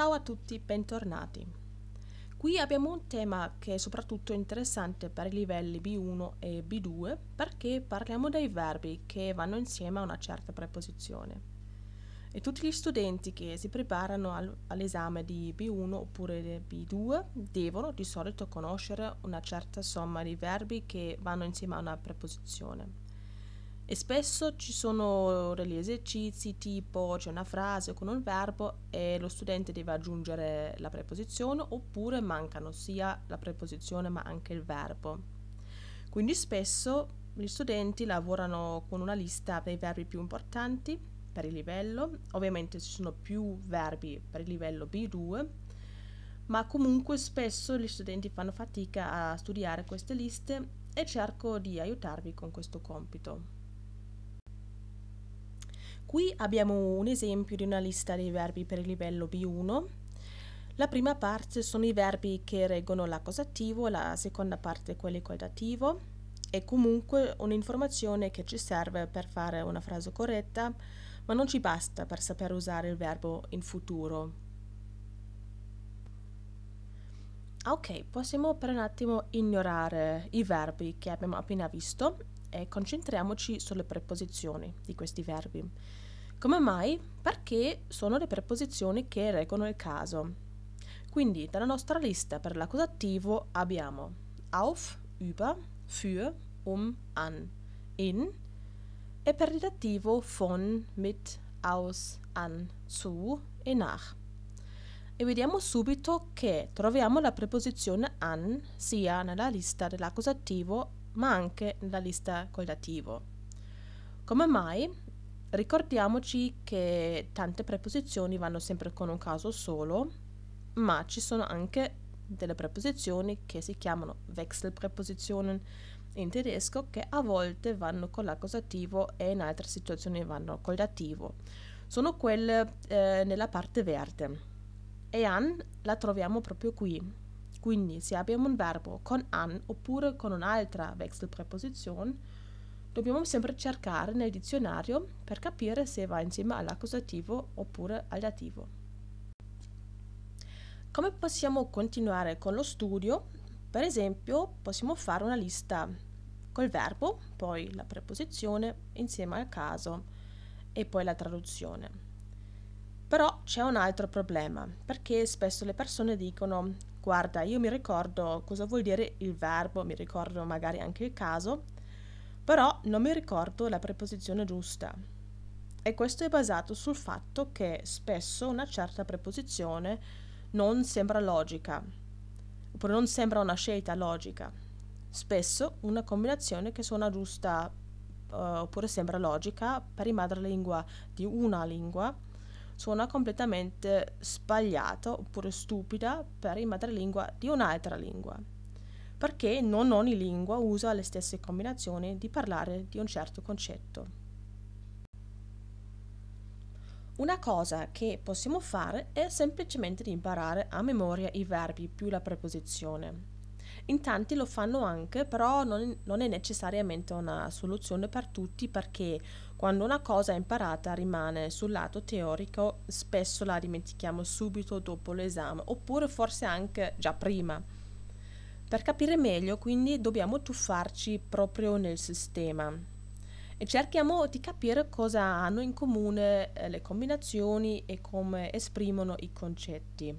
Ciao a tutti, bentornati. Qui abbiamo un tema che è soprattutto interessante per i livelli B1 e B2 perché parliamo dei verbi che vanno insieme a una certa preposizione. E tutti gli studenti che si preparano all'esame di B1 oppure B2 devono di solito conoscere una certa somma di verbi che vanno insieme a una preposizione e spesso ci sono degli esercizi tipo c'è una frase con un verbo e lo studente deve aggiungere la preposizione oppure mancano sia la preposizione ma anche il verbo. Quindi spesso gli studenti lavorano con una lista dei verbi più importanti per il livello, ovviamente ci sono più verbi per il livello B2, ma comunque spesso gli studenti fanno fatica a studiare queste liste e cerco di aiutarvi con questo compito. Qui abbiamo un esempio di una lista dei verbi per il livello B1. La prima parte sono i verbi che reggono l'accusativo, la seconda parte quelli col dativo. È comunque un'informazione che ci serve per fare una frase corretta, ma non ci basta per saper usare il verbo in futuro. Ok, possiamo per un attimo ignorare i verbi che abbiamo appena visto e concentriamoci sulle preposizioni di questi verbi. Come mai? Perché sono le preposizioni che reggono il caso. Quindi dalla nostra lista per l'accusativo abbiamo auf, über, für, um, an, in e per il dativo von, mit, aus, an, zu e nach. E vediamo subito che troviamo la preposizione an sia nella lista dell'accusativo ma anche nella lista col dativo. Come mai? Ricordiamoci che tante preposizioni vanno sempre con un caso solo, ma ci sono anche delle preposizioni che si chiamano Wechselprepositionen in tedesco che a volte vanno con l'accusativo e in altre situazioni vanno col dativo. Sono quelle eh, nella parte verde. E an la troviamo proprio qui, quindi se abbiamo un verbo con an oppure con un'altra wechselpreposizione, dobbiamo sempre cercare nel dizionario per capire se va insieme all'accusativo oppure al dativo. Come possiamo continuare con lo studio? Per esempio, possiamo fare una lista col verbo, poi la preposizione insieme al caso e poi la traduzione. Però c'è un altro problema, perché spesso le persone dicono guarda, io mi ricordo cosa vuol dire il verbo, mi ricordo magari anche il caso, però non mi ricordo la preposizione giusta. E questo è basato sul fatto che spesso una certa preposizione non sembra logica, oppure non sembra una scelta logica. Spesso una combinazione che suona giusta eh, oppure sembra logica per i madrelingua di una lingua suona completamente sbagliato oppure stupida per il madrelingua di un'altra lingua, perché non ogni lingua usa le stesse combinazioni di parlare di un certo concetto. Una cosa che possiamo fare è semplicemente imparare a memoria i verbi più la preposizione. In tanti lo fanno anche, però non, non, è necessariamente una soluzione per tutti perché quando una cosa imparata rimane sul lato teorico, spesso la dimentichiamo subito dopo l'esame oppure forse anche già prima. Per capire meglio quindi dobbiamo tuffarci proprio nel sistema e cerchiamo di capire cosa hanno in comune eh, le combinazioni e come esprimono i concetti.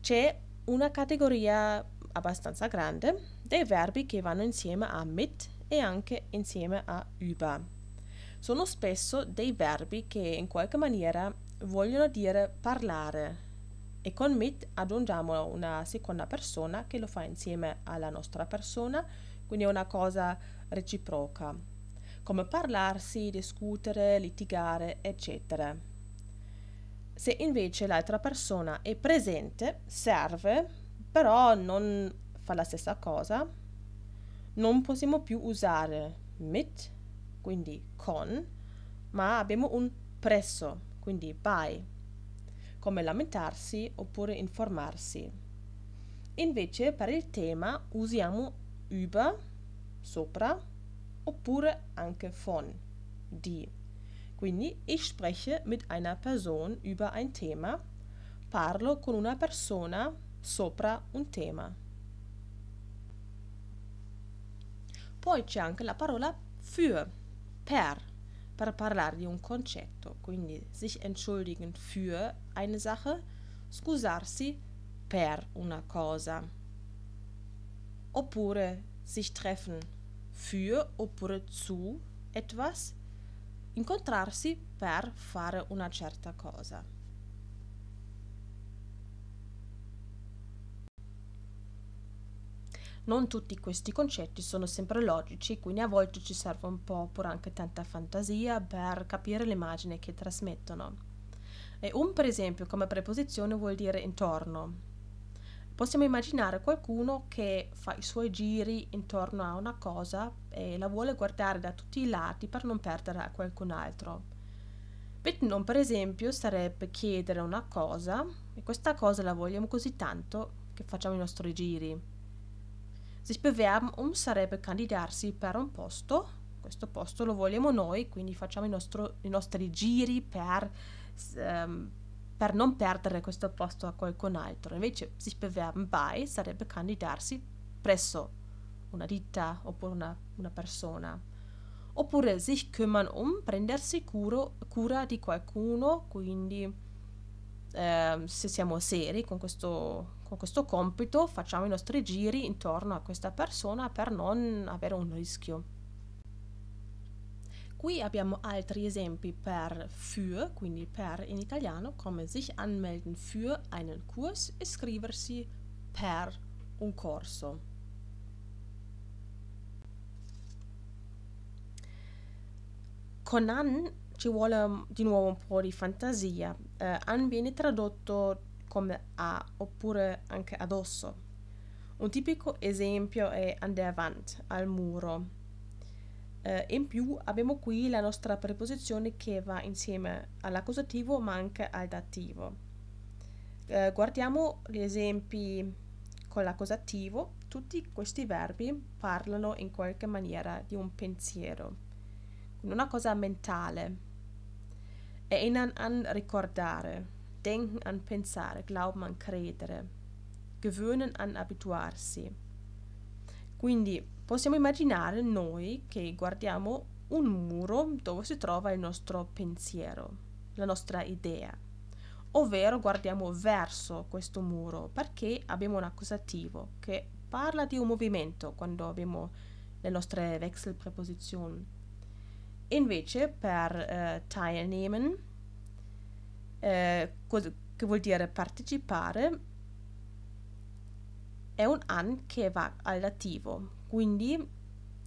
C'è una categoria abbastanza grande dei verbi che vanno insieme a mit e anche insieme a über. Sono spesso dei verbi che in qualche maniera vogliono dire parlare e con mit aggiungiamo una seconda persona che lo fa insieme alla nostra persona, quindi è una cosa reciproca, come parlarsi, discutere, litigare, eccetera. Se invece l'altra persona è presente, serve però non fa la stessa cosa. Non possiamo più usare mit, quindi con, ma abbiamo un presso, quindi by, come lamentarsi oppure informarsi. Invece per il tema usiamo über, sopra, oppure anche von, di. Quindi ich spreche mit einer Person über ein Thema, parlo con una persona sopra un tema. Poi c'è anche la parola für, per, per parlare di un concetto, quindi sich entschuldigen für eine Sache, scusarsi per una cosa. Oppure sich treffen für oppure zu etwas, incontrarsi per fare una certa cosa. Non tutti questi concetti sono sempre logici, quindi a volte ci serve un po' pure anche tanta fantasia per capire l'immagine che trasmettono. E un per esempio come preposizione vuol dire intorno. Possiamo immaginare qualcuno che fa i suoi giri intorno a una cosa e la vuole guardare da tutti i lati per non perdere a qualcun altro. Bit non per esempio sarebbe chiedere una cosa e questa cosa la vogliamo così tanto che facciamo i nostri giri sich bewerben um sarebbe candidarsi per un posto, questo posto lo vogliamo noi, quindi facciamo i, nostro, i nostri giri per, um, per, non perdere questo posto a qualcun altro. Invece sich bewerben bei sarebbe candidarsi presso una ditta oppure una, una persona. Oppure sich kümmern um, prendersi curo, cura di qualcuno, quindi eh, se siamo seri con questo con questo compito facciamo i nostri giri intorno a questa persona per non avere un rischio. Qui abbiamo altri esempi per für, quindi per in italiano, come sich anmelden für einen Kurs, e iscriversi per un corso. Conan ci vuole mm, di nuovo un po' di fantasia. Eh, An viene tradotto come a oppure anche addosso. Un tipico esempio è andare avanti al muro. Eh, in più abbiamo qui la nostra preposizione che va insieme all'accusativo ma anche al dativo. Eh, guardiamo gli esempi con l'accusativo. Tutti questi verbi parlano in qualche maniera di un pensiero, una cosa mentale. E in an, an ricordare denken an pensare, glauben an credere, gewöhnen an abituarsi. Quindi possiamo immaginare noi che guardiamo un muro dove si trova il nostro pensiero, la nostra idea, ovvero guardiamo verso questo muro perché abbiamo un accusativo che parla di un movimento quando abbiamo le nostre Wechselpräpositionen. Invece per eh, teilnehmen eh, che vuol dire partecipare, è un an che va all'attivo, quindi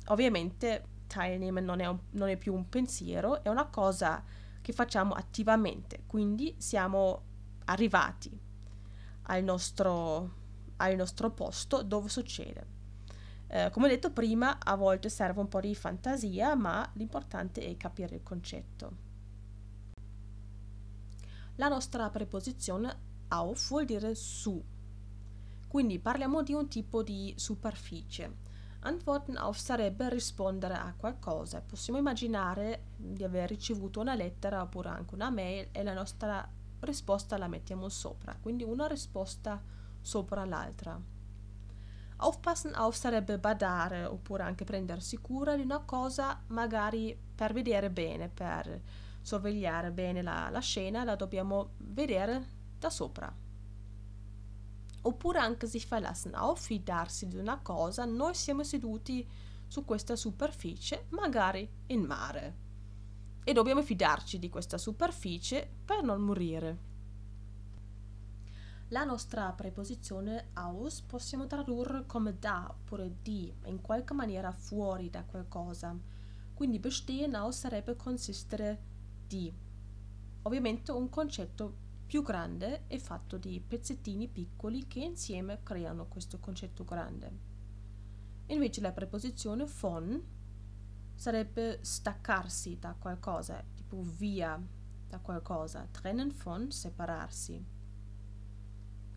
ovviamente teilnehmen non è, un, non è più un pensiero, è una cosa che facciamo attivamente, quindi siamo arrivati al nostro, al nostro posto dove succede. Eh, come ho detto prima, a volte serve un po' di fantasia, ma l'importante è capire il concetto. La nostra preposizione auf vuol dire su. Quindi parliamo di un tipo di superficie. Antworten auf sarebbe rispondere a qualcosa. Possiamo immaginare di aver ricevuto una lettera oppure anche una mail e la nostra risposta la mettiamo sopra, quindi una risposta sopra l'altra. Aufpassen auf sarebbe badare oppure anche prendersi cura di una cosa magari per vedere bene, per sorvegliare bene la, la scena, la dobbiamo vedere da sopra. Oppure anche sich verlassen auf, fidarsi di una cosa, noi siamo seduti su questa superficie, magari in mare. E dobbiamo fidarci di questa superficie per non morire. La nostra preposizione aus possiamo tradurre come da oppure di, in qualche maniera fuori da qualcosa. Quindi bestehen aus sarebbe consistere di ovviamente un concetto più grande è fatto di pezzettini piccoli che insieme creano questo concetto grande. Invece la preposizione von sarebbe staccarsi da qualcosa, tipo via da qualcosa, trennen von, separarsi.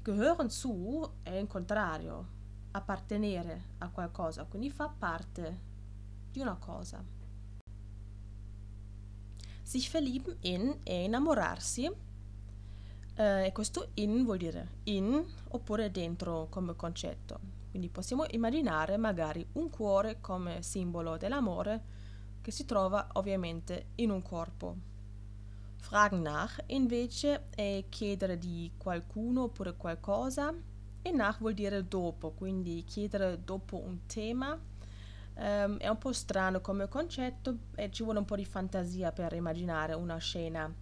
Gehören zu è il contrario, appartenere a qualcosa, quindi fa parte di una cosa sich verlieben in e innamorarsi. Eh, e questo in vuol dire in oppure dentro come concetto. Quindi possiamo immaginare magari un cuore come simbolo dell'amore che si trova ovviamente in un corpo. Fragen nach invece è chiedere di qualcuno oppure qualcosa e nach vuol dire dopo, quindi chiedere dopo un tema Um, è un po' strano come concetto e ci vuole un po' di fantasia per immaginare una scena.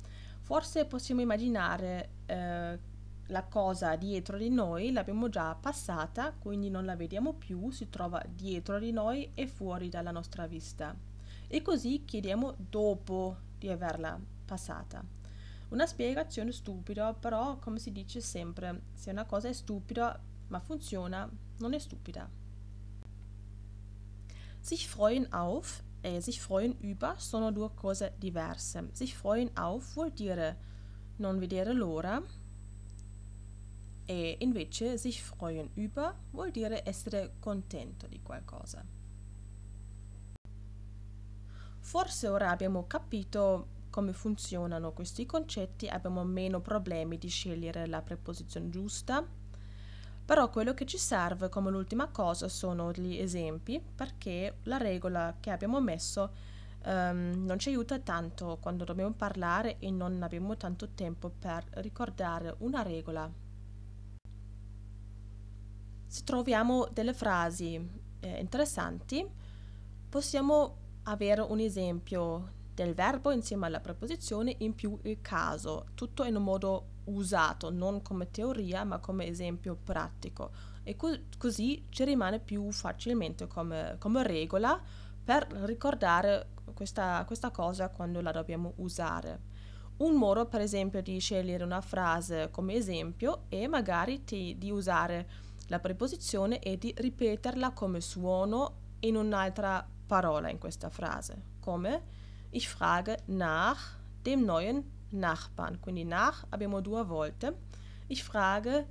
Forse possiamo immaginare eh, la cosa dietro di noi, l'abbiamo già passata, quindi non la vediamo più, si trova dietro di noi e fuori dalla nostra vista. E così chiediamo dopo di averla passata. Una spiegazione stupida, però come si dice sempre, se una cosa è stupida ma funziona, non è stupida. Sich freuen auf, eh, sich freuen über, sono due cose diverse. Sich freuen auf vuol dire non vedere l'ora e invece sich freuen über vuol dire essere contento di qualcosa. Forse ora abbiamo capito come funzionano questi concetti, abbiamo meno problemi di scegliere la preposizione giusta però quello che ci serve come l'ultima cosa sono gli esempi perché la regola che abbiamo messo um, non ci aiuta tanto quando dobbiamo parlare e non abbiamo tanto tempo per ricordare una regola. Se troviamo delle frasi eh, interessanti possiamo avere un esempio del verbo insieme alla preposizione in più il caso, tutto in un modo usato non come teoria ma come esempio pratico e co così ci rimane più facilmente come, come regola per ricordare questa, questa cosa quando la dobbiamo usare. Un modo per esempio di scegliere una frase come esempio è magari di, di usare la preposizione e di ripeterla come suono in un'altra parola in questa frase, come ich frage nach dem neuen Nachbarn, quindi nach abbiamo due volte. Ich frage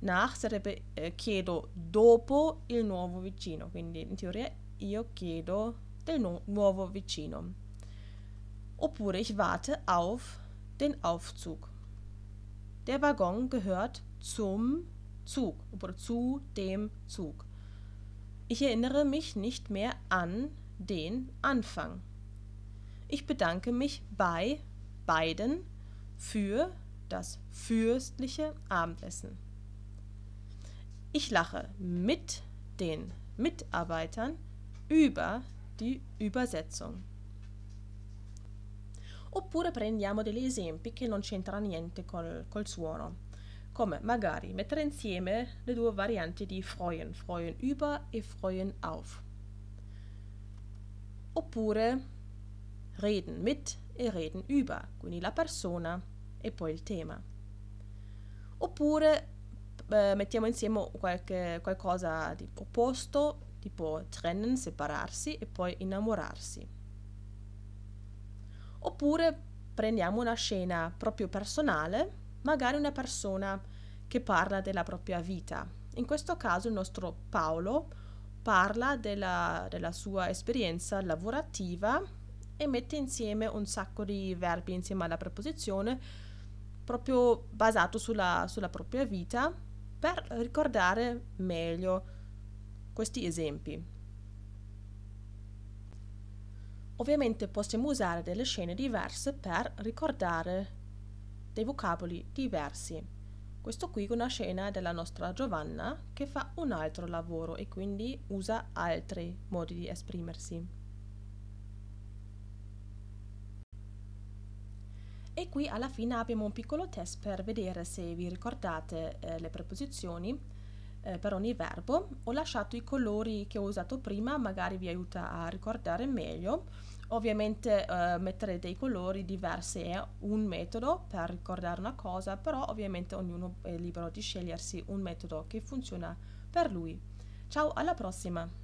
nach sarebbe eh, chiedo dopo il nuovo vicino, quindi in teoria io chiedo del nu nuovo vicino. Oppure ich warte auf den Aufzug. Der Waggon gehört zum Zug oder zu dem Zug. Ich erinnere mich nicht mehr an den Anfang. Ich bedanke mich bei beiden für das fürstliche Abendessen. Ich lache mit den Mitarbeitern über die übersetzung. Oppure prendiamo degli esempi che non c'entra niente col, col, suono, come magari mettere insieme le due varianti di freuen, freuen über e freuen auf. Oppure reden mit e reden über, quindi la persona e poi il tema. Oppure eh, mettiamo insieme qualche, qualcosa di opposto, tipo trennen, separarsi e poi innamorarsi. Oppure prendiamo una scena proprio personale, magari una persona che parla della propria vita. In questo caso il nostro Paolo parla della, della sua esperienza lavorativa e mette insieme un sacco di verbi insieme alla preposizione, proprio basato sulla, sulla propria vita, per ricordare meglio questi esempi. Ovviamente possiamo usare delle scene diverse per ricordare dei vocaboli diversi. Questo qui è una scena della nostra Giovanna che fa un altro lavoro e quindi usa altri modi di esprimersi. e qui alla fine abbiamo un piccolo test per vedere se vi ricordate eh, le preposizioni eh, per ogni verbo. Ho lasciato i colori che ho usato prima, magari vi aiuta a ricordare meglio. Ovviamente eh, mettere dei colori diversi è un metodo per ricordare una cosa, però ovviamente ognuno è libero di scegliersi un metodo che funziona per lui. Ciao, alla prossima!